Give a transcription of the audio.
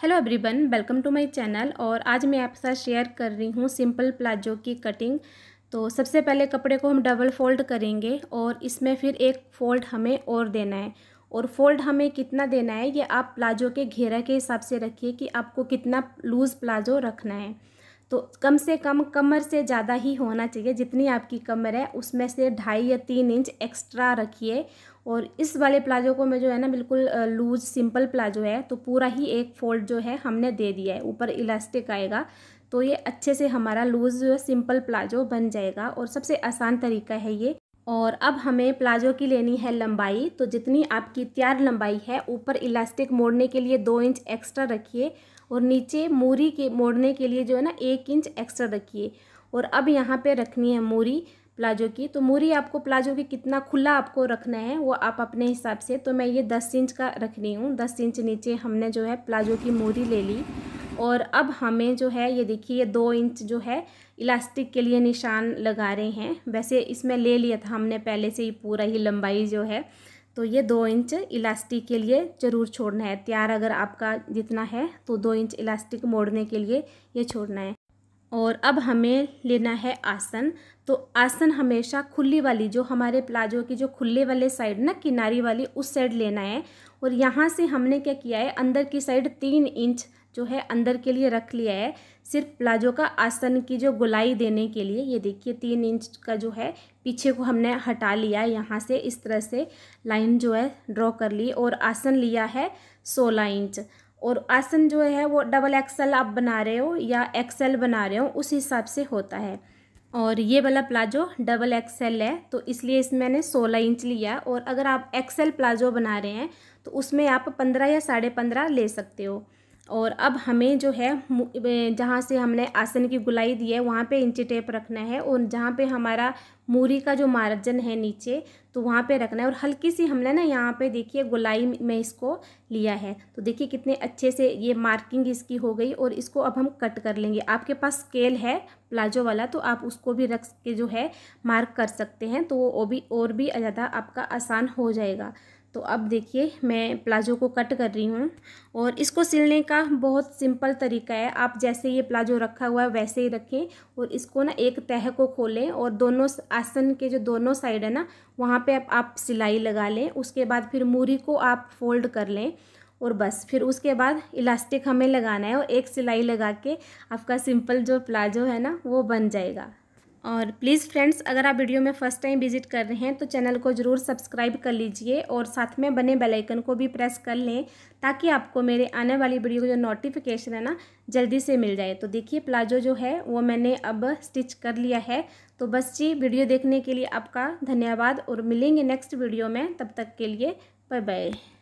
hello everyone welcome to my channel और आज मैं आपके साथ शेयर कर रही हूँ सिंपल प्लाजो की कटिंग तो सबसे पहले कपड़े को हम डबल फोल्ड करेंगे और इसमें फिर एक फ़ोल्ड हमें और देना है और फोल्ड हमें कितना देना है ये आप प्लाजो के घेरा के हिसाब से रखिए कि आपको कितना लूज़ प्लाजो रखना है तो कम से कम कमर से ज़्यादा ही होना चाहिए जितनी आपकी कमर है उसमें से ढाई या तीन इंच एक्स्ट्रा रखिए और इस वाले प्लाजो को मैं जो है ना बिल्कुल लूज सिंपल प्लाजो है तो पूरा ही एक फोल्ड जो है हमने दे दिया है ऊपर इलास्टिक आएगा तो ये अच्छे से हमारा लूज़ सिंपल प्लाजो बन जाएगा और सबसे आसान तरीका है ये और अब हमें प्लाजो की लेनी है लंबाई तो जितनी आपकी तैयार लंबाई है ऊपर इलास्टिक मोड़ने के लिए दो इंच एक्स्ट्रा रखिए और नीचे मूरी के मोड़ने के लिए जो है ना एक इंच एक्स्ट्रा रखिए और अब यहाँ पे रखनी है मूरी प्लाजो की तो मूरी आपको प्लाजो की कितना खुला आपको रखना है वो आप अपने हिसाब से तो मैं ये दस इंच का रख रही हूँ दस इंच नीचे हमने जो है प्लाजो की मूरी ले ली और अब हमें जो है ये देखिए दो इंच जो है इलास्टिक के लिए निशान लगा रहे हैं वैसे इसमें ले लिया था हमने पहले से ही पूरा ही लंबाई जो है तो ये दो इंच इलास्टिक के लिए ज़रूर छोड़ना है त्यार अगर आपका जितना है तो दो इंच इलास्टिक मोड़ने के लिए ये छोड़ना है और अब हमें लेना है आसन तो आसन हमेशा खुली वाली जो हमारे प्लाजो की जो खुले वाले साइड ना किनारी वाली उस साइड लेना है और यहाँ से हमने क्या किया है अंदर की साइड तीन इंच जो है अंदर के लिए रख लिया है सिर्फ प्लाजो का आसन की जो गुलाई देने के लिए ये देखिए तीन इंच का जो है पीछे को हमने हटा लिया है यहाँ से इस तरह से लाइन जो है ड्रॉ कर ली और आसन लिया है सोलह इंच और आसन जो है वो डबल एक्सल आप बना रहे हो या एक्सल बना रहे हो उस हिसाब से होता है और ये वाला प्लाजो डबल एक्सेल है तो इसलिए इसमें मैंने सोलह इंच लिया और अगर आप एक्सेल प्लाजो बना रहे हैं तो उसमें आप पंद्रह या साढ़े पंद्रह ले सकते हो और अब हमें जो है जहाँ से हमने आसन की गुलाई दी है वहाँ पे इंची टेप रखना है और जहाँ पे हमारा मूरी का जो मार्जन है नीचे तो वहाँ पे रखना है और हल्की सी हमने ना यहाँ पे देखिए गुलाई में इसको लिया है तो देखिए कितने अच्छे से ये मार्किंग इसकी हो गई और इसको अब हम कट कर लेंगे आपके पास स्केल है प्लाजो वाला तो आप उसको भी रख के जो है मार्क कर सकते हैं तो वो भी और भी ज़्यादा आपका आसान हो जाएगा तो अब देखिए मैं प्लाजो को कट कर रही हूँ और इसको सिलने का बहुत सिंपल तरीका है आप जैसे ये प्लाजो रखा हुआ है वैसे ही रखें और इसको ना एक तह को खोलें और दोनों आसन के जो दोनों साइड है ना वहाँ पे आप, आप सिलाई लगा लें उसके बाद फिर मूरी को आप फोल्ड कर लें और बस फिर उसके बाद इलास्टिक हमें लगाना है और एक सिलाई लगा के आपका सिंपल जो प्लाजो है ना वो बन जाएगा और प्लीज़ फ्रेंड्स अगर आप वीडियो में फर्स्ट टाइम विजिट कर रहे हैं तो चैनल को ज़रूर सब्सक्राइब कर लीजिए और साथ में बने बेल आइकन को भी प्रेस कर लें ताकि आपको मेरे आने वाली वीडियो की जो नोटिफिकेशन है ना जल्दी से मिल जाए तो देखिए प्लाजो जो है वो मैंने अब स्टिच कर लिया है तो बस जी वीडियो देखने के लिए आपका धन्यवाद और मिलेंगे नेक्स्ट वीडियो में तब तक के लिए बाय बाय